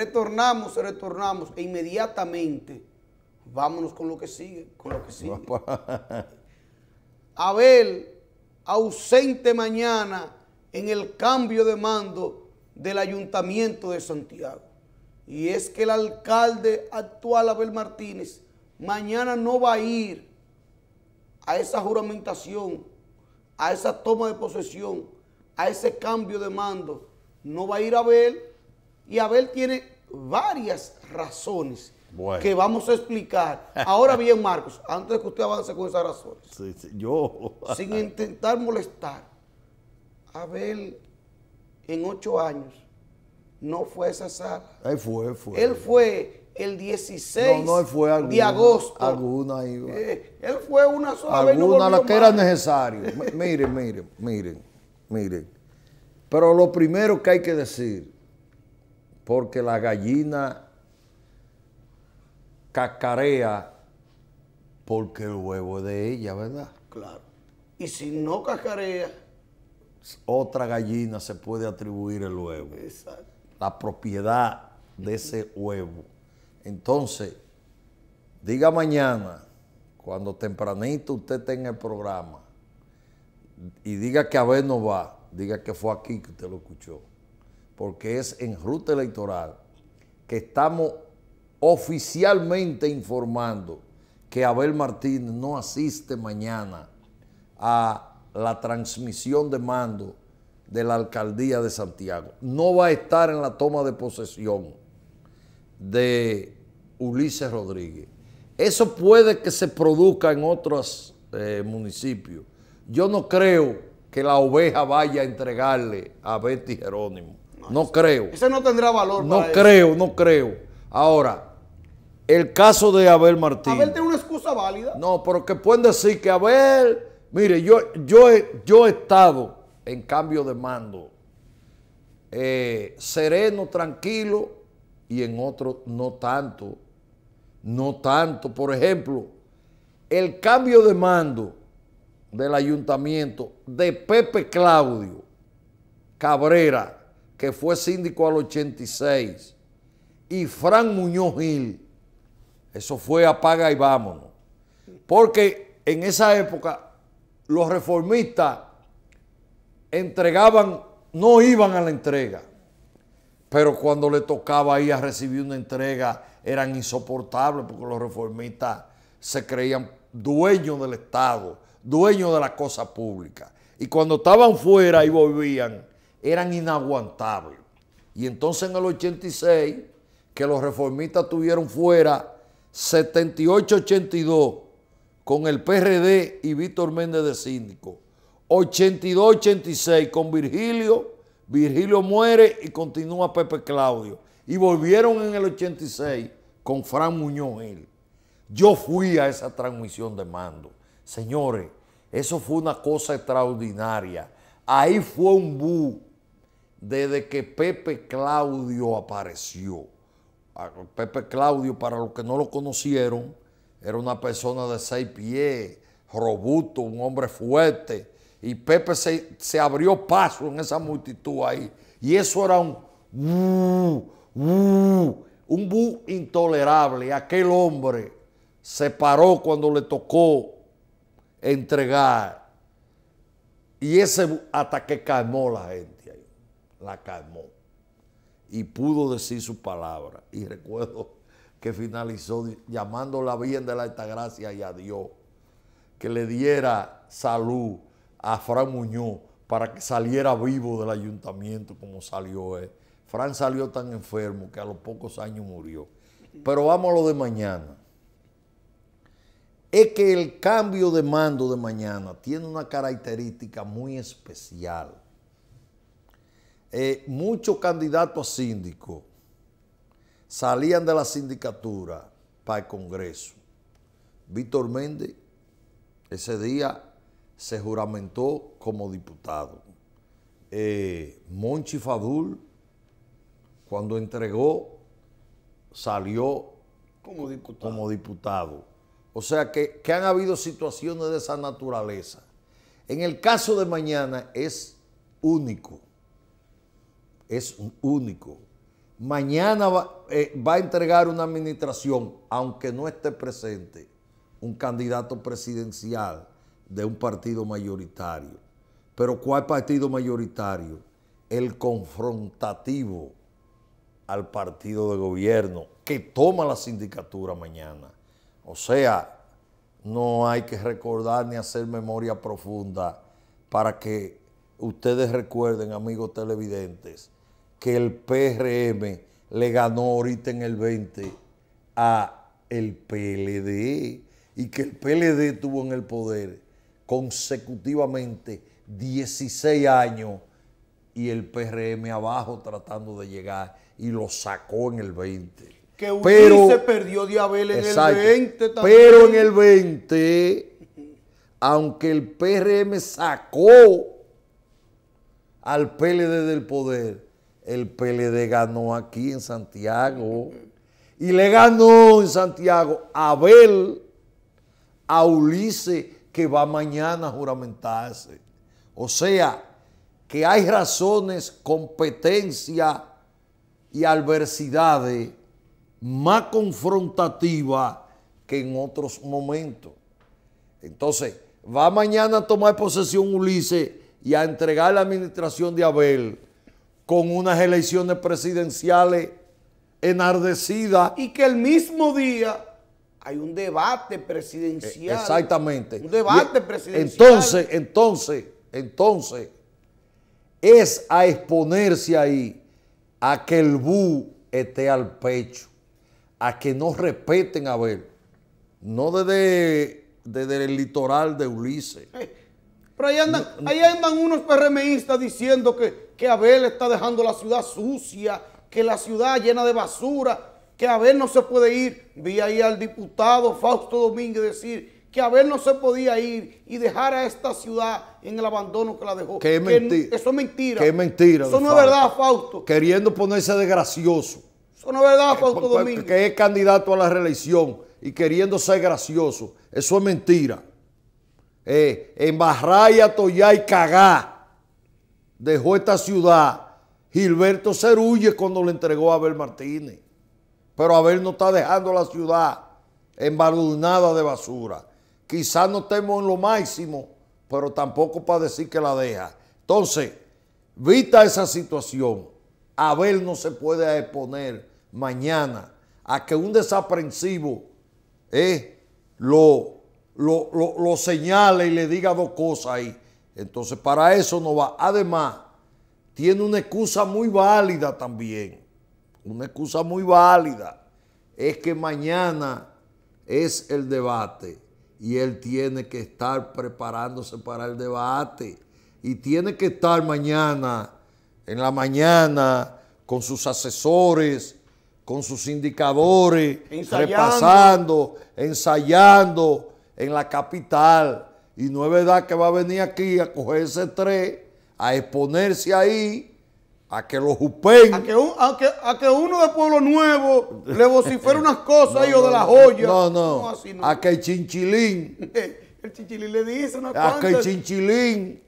retornamos, retornamos e inmediatamente vámonos con lo que sigue, con lo que sigue. Abel, ausente mañana en el cambio de mando del Ayuntamiento de Santiago. Y es que el alcalde actual, Abel Martínez, mañana no va a ir a esa juramentación, a esa toma de posesión, a ese cambio de mando. No va a ir Abel y Abel tiene varias razones que vamos a explicar. Ahora bien, Marcos, antes de que usted avance con esas razones, sí, yo. sin intentar molestar, Abel en ocho años no fue a esa sala. Él fue, fue. Él fue el 16 no, no, alguna, de agosto. Alguna iba. Eh, él fue una sola alguna, la que era necesario. miren, miren, miren, miren. Pero lo primero que hay que decir porque la gallina cacarea porque el huevo es de ella, ¿verdad? Claro. Y si no cacarea... Otra gallina se puede atribuir el huevo. Exacto. La propiedad de ese huevo. Entonces, diga mañana, cuando tempranito usted tenga el programa, y diga que a ver no va, diga que fue aquí que usted lo escuchó porque es en ruta electoral, que estamos oficialmente informando que Abel Martínez no asiste mañana a la transmisión de mando de la alcaldía de Santiago. No va a estar en la toma de posesión de Ulises Rodríguez. Eso puede que se produzca en otros eh, municipios. Yo no creo que la oveja vaya a entregarle a Betty Jerónimo. No creo. Ese no tendrá valor. No creo, no creo. Ahora, el caso de Abel Martínez. Abel tiene una excusa válida. No, pero que pueden decir que Abel, mire, yo, yo, yo he estado en cambio de mando, eh, sereno, tranquilo, y en otro no tanto. No tanto. Por ejemplo, el cambio de mando del ayuntamiento de Pepe Claudio Cabrera que fue síndico al 86, y Fran Muñoz Gil, eso fue apaga y vámonos. Porque en esa época los reformistas entregaban, no iban a la entrega, pero cuando le tocaba ir a recibir una entrega eran insoportables porque los reformistas se creían dueños del Estado, dueños de la cosa pública. Y cuando estaban fuera y volvían, eran inaguantables. Y entonces en el 86, que los reformistas tuvieron fuera 78-82 con el PRD y Víctor Méndez de síndico. 82-86 con Virgilio, Virgilio muere y continúa Pepe Claudio. Y volvieron en el 86 con Fran Muñoz él. Yo fui a esa transmisión de mando. Señores, eso fue una cosa extraordinaria. Ahí fue un bu desde que Pepe Claudio apareció. Ah, Pepe Claudio, para los que no lo conocieron, era una persona de seis pies, robusto, un hombre fuerte. Y Pepe se, abrió paso en esa multitud ahí. Y eso era un uh, uh, un bu intolerable. Aquel hombre se paró cuando le tocó entregar. Y ese ataque calmó la gente la calmó y pudo decir su palabra. Y recuerdo que finalizó llamando la bien de la gracia y a Dios que le diera salud a Fran Muñoz para que saliera vivo del ayuntamiento como salió él. Fran salió tan enfermo que a los pocos años murió. Pero vamos a lo de mañana. Es que el cambio de mando de mañana tiene una característica muy especial. Eh, muchos candidatos a síndico salían de la sindicatura para el Congreso. Víctor Méndez ese día se juramentó como diputado. Eh, Monchi Fadul, cuando entregó, salió como diputado. como diputado. O sea que, que han habido situaciones de esa naturaleza. En el caso de mañana es único es único. Mañana eh, va, a entregar una administración, aunque no esté presente, un candidato presidencial de un partido mayoritario. Pero ¿cuál partido mayoritario? El confrontativo al partido de gobierno que toma la sindicatura mañana. O sea, no hay que recordar ni hacer memoria profunda para que ustedes recuerden, amigos televidentes, que el PRM le ganó ahorita en el 20 a el PLD y que el PLD tuvo en el poder consecutivamente 16 años y el PRM abajo tratando de llegar y lo sacó en el 20. Que pero, se perdió Diabel en el 20 también. Pero en el 20, aunque el PRM sacó al PLD del poder, el PLD ganó aquí en Santiago. Y le ganó en Santiago a Abel, a Ulises, que va mañana a juramentarse. O sea, que hay razones, competencia y adversidades más confrontativas que en otros momentos. Entonces, va mañana a tomar posesión Ulises y a entregar la administración de Abel con unas elecciones presidenciales enardecidas. Y que el mismo día hay un debate presidencial. Exactamente. Un debate presidencial. Entonces, entonces, entonces, es a exponerse ahí a que el BU esté al pecho, a que no respeten a ver, no desde, desde el litoral de Ulises. Eh, pero ahí andan, ahí andan unos PRMistas diciendo que que Abel está dejando la ciudad sucia, que la ciudad llena de basura, que Abel no se puede ir. Vi ahí al diputado Fausto Domínguez decir que Abel no se podía ir y dejar a esta ciudad en el abandono que la dejó. Eso es mentira. mentira. Eso no es verdad, Fausto. Queriendo ponerse de gracioso. Eso no es verdad, Fausto Domínguez. Que es candidato a la reelección y queriendo ser gracioso. Eso es mentira. Eh, embarrar y atollar y cagar dejó esta ciudad Gilberto Cerulle cuando le entregó a Abel Martínez. Pero Abel no está dejando la ciudad embalunada de basura. Quizás no estemos en lo máximo, pero tampoco para decir que la deja. Entonces, vista esa situación, Abel no se puede exponer mañana a que un desaprensivo eh, lo, lo, lo señale y le diga dos cosas ahí. Entonces, para eso no va. Además, tiene una excusa muy válida también. Una excusa muy válida. Es que mañana es el debate y él tiene que estar preparándose para el debate y tiene que estar mañana, en la mañana, con sus asesores, con sus indicadores, repasando, ensayando en la capital y no es verdad que va a venir aquí a coger ese tres, a exponerse ahí, a que lo jupen. A que, uno de Pueblo Nuevo le vocifere unas cosas a de las joyas. No, no. a que el chinchilín. el chinchilín le dice una cosa. A que el chinchilín.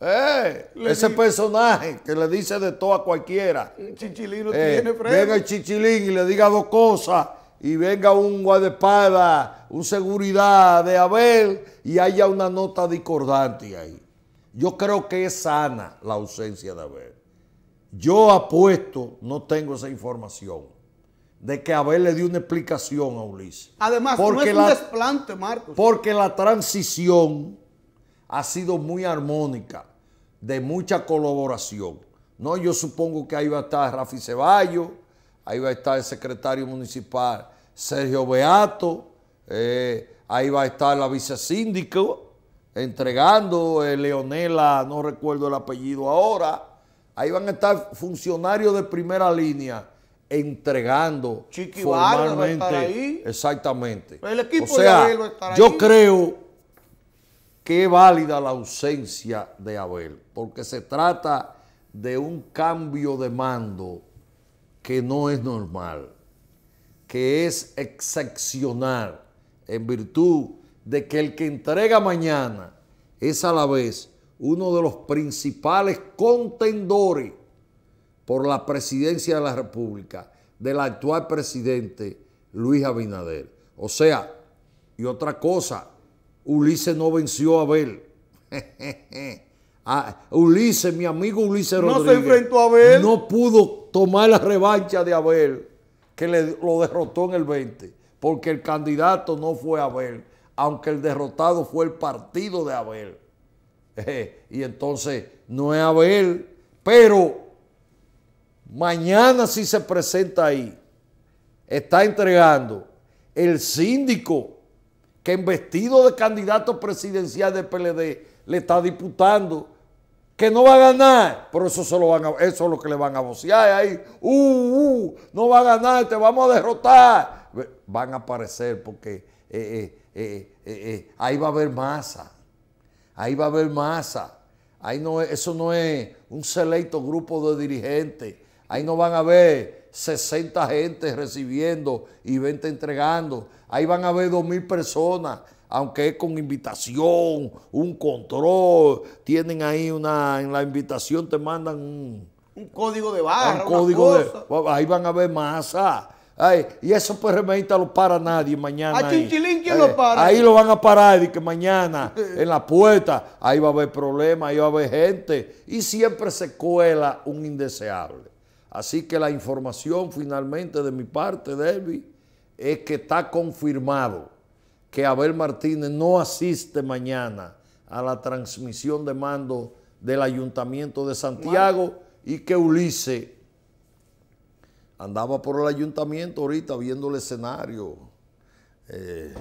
Eh, ese personaje que le dice de todo a cualquiera. El chinchilín no eh, tiene frente. Venga el chinchilín y le diga dos cosas y venga un guadepada, un seguridad de Abel y haya una nota discordante ahí. Yo creo que es sana la ausencia de Abel. Yo apuesto, no tengo esa información, de que Abel le dio una explicación a Ulises. Además, porque no es la, desplante, Marcos. Porque la transición ha sido muy armónica, de mucha colaboración. No, yo supongo que ahí va a estar Rafi Ceballos, ahí va a estar el secretario municipal Sergio Beato, eh, ahí va a estar la vicesíndico entregando, eh, Leonela, no recuerdo el apellido ahora, ahí van a estar funcionarios de primera línea entregando formalmente. ahí. Exactamente. El equipo de Abel va a yo creo que es válida la ausencia de Abel, porque se trata de un cambio de mando que no es normal que es excepcional, en virtud de que el que entrega mañana es a la vez uno de los principales contendores por la presidencia de la República del actual presidente Luis Abinader. O sea, y otra cosa, Ulises no venció a Abel. Ah, Ulises, mi amigo Ulises Rodríguez. se enfrentó a Abel. No pudo tomar la revancha de Abel que le, lo derrotó en el 20, porque el candidato no fue Abel, aunque el derrotado fue el partido de Abel. y entonces no es Abel, pero mañana si se presenta ahí, está entregando el síndico que en vestido de candidato presidencial de PLD le está diputando que no va a ganar, pero eso, eso es lo que le van a bocear, ahí, uh, uh, no va a ganar, te vamos a derrotar. Van a aparecer porque eh, eh, eh, ahí va a haber masa, ahí va a haber masa, ahí no eso no es un selecto grupo de dirigentes, ahí no van a haber 60 gente recibiendo y 20 entregando, ahí van a haber 2.000 personas, aunque es con invitación, un control, tienen ahí una, en la invitación te mandan un, código de barra. Ahí van a ver masa. y pues remedita lo para nadie mañana. ahí, lo eh, para? Ahí lo van a parar y que mañana en la puerta, ahí va a haber problemas, ahí va a haber gente. Y siempre se cuela un indeseable. Así que la información finalmente de mi parte, Derby, es que está confirmado que Abel Martínez no asiste mañana a la transmisión de mando del Ayuntamiento de Santiago y que Ulises andaba por el ayuntamiento ahorita viendo el escenario. Eh,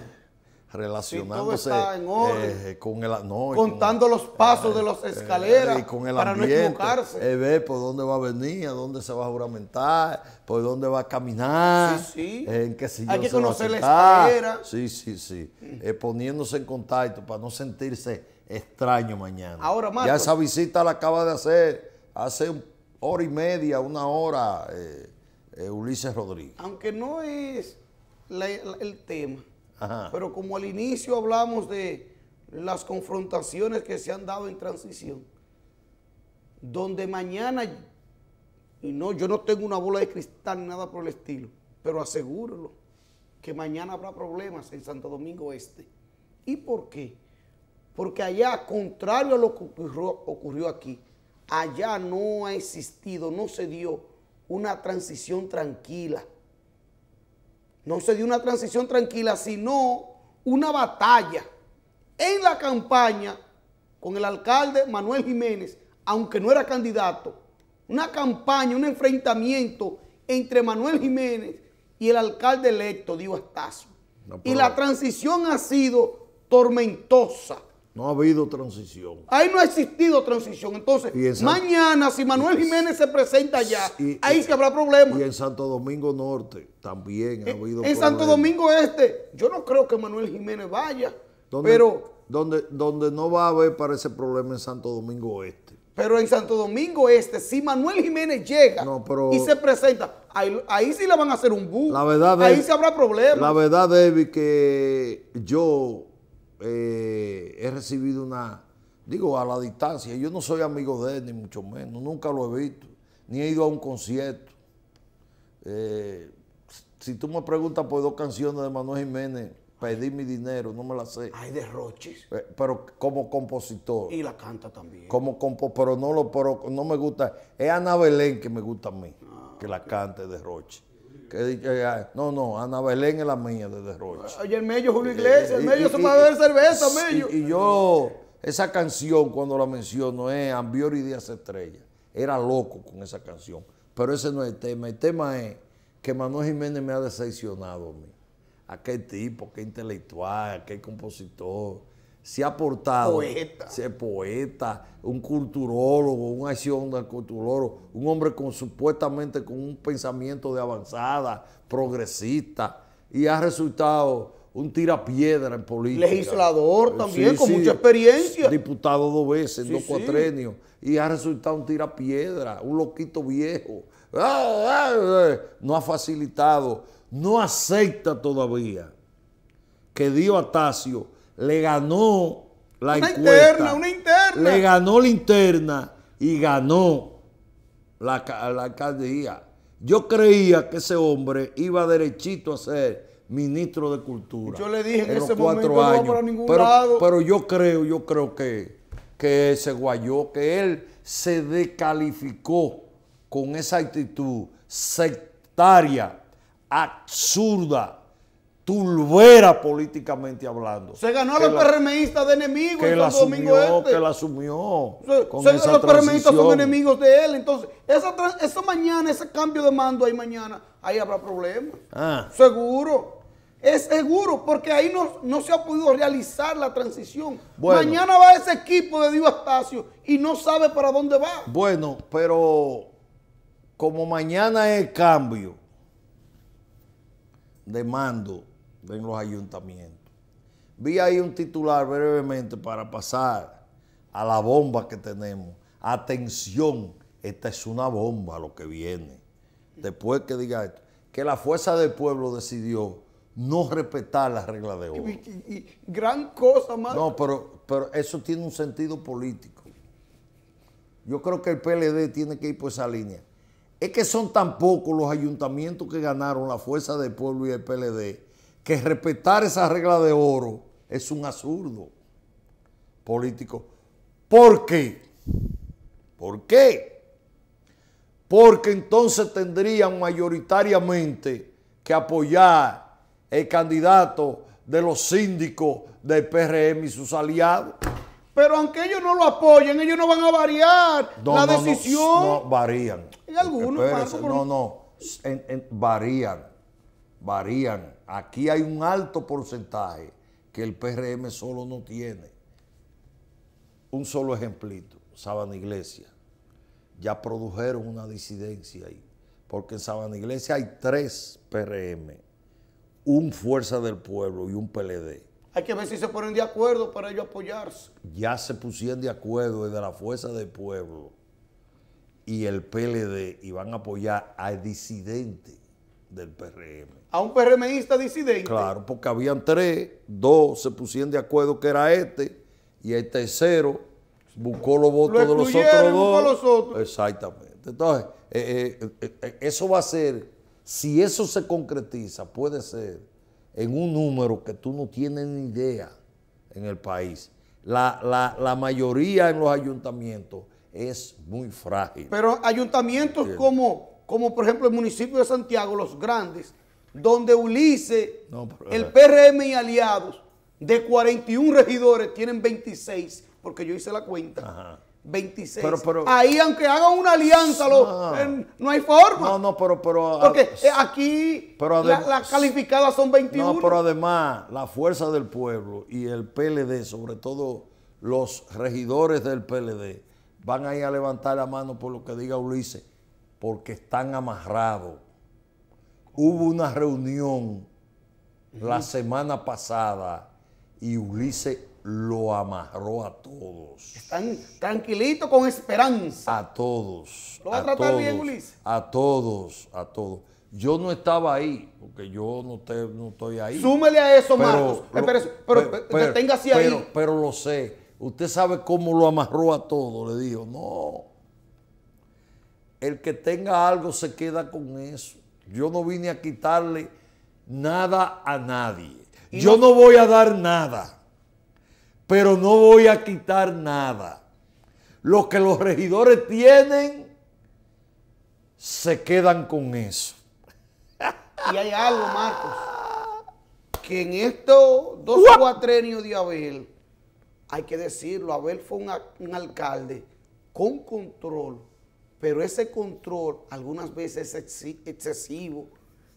relacionándose eh, con el contando los pasos de eh, las eh, escaleras para no equivocarse. ver por dónde va a venir, a dónde se va a juramentar, por dónde va a caminar, en qué Hay que conocer la escalera. Sí, sí, sí. poniéndose en contacto para no sentirse extraño mañana. Ahora, más. ya esa visita la acaba de hacer hace hora y media, una hora, Ulises Rodríguez. Aunque no es el tema pero como al inicio hablamos de las confrontaciones que se han dado en transición, donde mañana, y no, yo no tengo una bola de cristal ni nada por el estilo, pero asegúralo, que mañana habrá problemas en Santo Domingo Este. ¿Y por qué? Porque allá, contrario a lo que ocurrió aquí, allá no ha existido, no se dio una transición tranquila, no se dio una transición tranquila, sino una batalla en la campaña con el alcalde Manuel Jiménez, aunque no era candidato. Una campaña, un enfrentamiento entre Manuel Jiménez y el alcalde electo, Diego Astacio. y la transición ha sido tormentosa. No ha habido transición. Ahí no ha existido transición. Entonces, mañana, si Manuel Jiménez se presenta allá, ahí sí habrá problemas. Y en Santo Domingo Norte también ha eh, habido en, problemas. En Santo Domingo Este, yo no creo que Manuel Jiménez vaya. pero donde, donde no va a haber para ese problema en Santo Domingo Este. Pero en Santo Domingo Este, si Manuel Jiménez llega y se presenta, ahí, sí le van a hacer un bus. ahí sí habrá problemas. La verdad, David, que yo eh, he recibido una, digo, a la distancia, yo no soy amigo de él, ni mucho menos, nunca lo he visto, ni he ido a un concierto. Eh, si tú me preguntas por dos canciones de Manuel Jiménez, pedí mi dinero, no me la sé. Hay derroches. Eh, pero como compositor. Y la canta también. Como compo, pero no lo, pero no me gusta. Es Ana Belén que me gusta a mí, ah, que la cante cante derroche. Ah, no, no, Ana Belén es la mía de Derroche. Ay, ah, el medio Julio Iglesias, el medio se va a cerveza, medio. Y, yo, esa canción cuando la menciono es Ambiori y Díaz Estrella. Era loco con esa canción. Pero ese no es el tema. El tema es que Manuel Jiménez me ha decepcionado a mí. Aquel tipo, aquel intelectual, aquel compositor se ha portado. Poeta. Se poeta, un culturólogo, un acción del culturólogo, un hombre con supuestamente con un pensamiento de avanzada, progresista, y ha resultado un tirapiedra en política. Legislador también, con mucha experiencia. Diputado dos veces, dos cuatrenios, y ha resultado un tirapiedra, un loquito viejo. Ah, ah, ah. No ha facilitado, no acepta todavía que Dio Atacio le ganó la Interna, una interna. Le ganó la interna y ganó la, alcaldía. Yo creía que ese hombre iba derechito a ser ministro de Cultura. Yo le dije en ese cuatro momento años. ningún pero, Pero yo creo, yo creo que, que se guayó, que él se descalificó con esa actitud sectaria, absurda, tulbera políticamente hablando. Se ganó a los PRMistas de enemigos que Domingo Este. Que la asumió. los PRMistas son enemigos de él. Entonces, esa, esa mañana, ese cambio de mando ahí mañana, ahí habrá problemas. Ah. Seguro. Es seguro, porque ahí no, se ha podido realizar la transición. Mañana va ese equipo de Dios y no sabe para dónde va. Bueno, pero como mañana es el cambio de mando en los ayuntamientos. Vi ahí un titular brevemente para pasar a la bomba que tenemos. Atención, esta es una bomba lo que viene. Después que diga esto, que la fuerza del pueblo decidió no respetar la regla de oro. Y, gran cosa más. No, pero, pero eso tiene un sentido político. Yo creo que el PLD tiene que ir por esa línea. Es que son tan pocos los ayuntamientos que ganaron la fuerza del pueblo y el PLD que respetar esa regla de oro es un absurdo político. ¿Por qué? ¿Por qué? Porque entonces tendrían mayoritariamente que apoyar el candidato de los síndicos del PRM y sus aliados. Pero aunque ellos no lo apoyen, ellos no van a variar la decisión. No, varían. En algunos, No, no, varían, varían aquí hay un alto porcentaje que el PRM solo no tiene. Un solo ejemplito, Sabana Iglesia. Ya produjeron una disidencia ahí, porque en Sabana Iglesia hay tres PRM, un Fuerza del Pueblo y un PLD. Hay que ver si se ponen de acuerdo para ellos apoyarse. Ya se pusieron de acuerdo desde la Fuerza del Pueblo y el PLD y van a apoyar al disidente del PRM. ¿A un PRMista disidente? Claro, porque habían tres, dos se pusieron de acuerdo que era este, y el tercero buscó los votos de los otros dos. Los otros. Exactamente. Entonces, eh, eh, eh, eso va a ser, si eso se concretiza, puede ser en un número que tú no tienes ni idea en el país. La, mayoría en los ayuntamientos es muy frágil. Pero ayuntamientos como como por ejemplo el municipio de Santiago, los grandes, donde Ulises, eh, el PRM y aliados, de 41 regidores, tienen 26, porque yo hice la cuenta. 26. Ahí, aunque hagan una alianza, no, hay forma. No, no, pero. pero ah, Porque eh, aquí las calificadas son 21. No, pero además, la fuerza del pueblo y el PLD, sobre todo los regidores del PLD, van a ir a levantar la mano por lo que diga Ulises porque están amarrados. Hubo una reunión la semana pasada y Ulises lo amarró a todos. Están tranquilitos con esperanza. A todos. ¿Lo va a, tratar bien, Ulises? A todos, a todos. Yo no estaba ahí, porque yo no, estoy ahí. Súmele a eso, Marcos. pero, pero, Pero lo sé. Usted sabe cómo lo amarró a todos. Le dijo, no. El que tenga algo se queda con eso. Yo no vine a quitarle nada a nadie. Yo no voy a dar nada, pero no voy a quitar nada. Lo que los regidores tienen, se quedan con eso. Y hay algo, Marcos, que en estos dos cuatrenios de Abel, hay que decirlo, Abel fue un alcalde con control pero ese control algunas veces es excesivo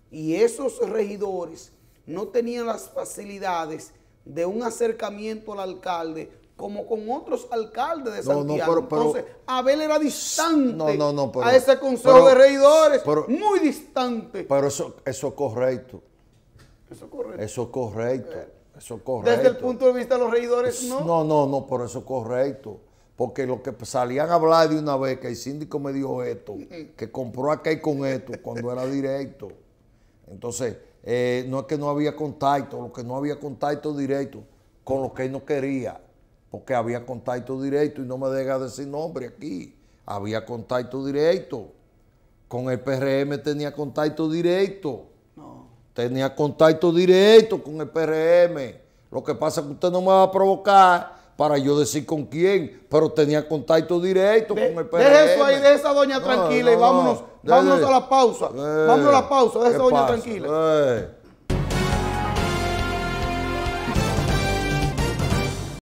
y esos regidores no tenían las facilidades de un acercamiento al alcalde como con otros alcaldes de Santiago. Entonces, Abel era distante a ese consejo de regidores, muy distante. Pero eso, correcto. Eso es correcto. Eso es correcto. Eso correcto. Desde el punto de vista de los regidores, no. No, no, no, por eso es correcto. Porque lo que salían a hablar de una vez que el síndico me dijo esto, que compró aquel con esto cuando era directo. Entonces, eh, no es que no había contacto, lo que no había contacto directo con lo que él no quería, porque había contacto directo y no me deja decir nombre aquí. Había contacto directo. Con el PRM tenía contacto directo. No. Tenía contacto directo con el PRM. Lo que pasa es que usted no me va a provocar para yo decir con quién, pero tenía contacto directo con el PRM. Deja eso ahí, de esa doña tranquila y vámonos, vámonos a la pausa. vámonos a la pausa, esa doña tranquila.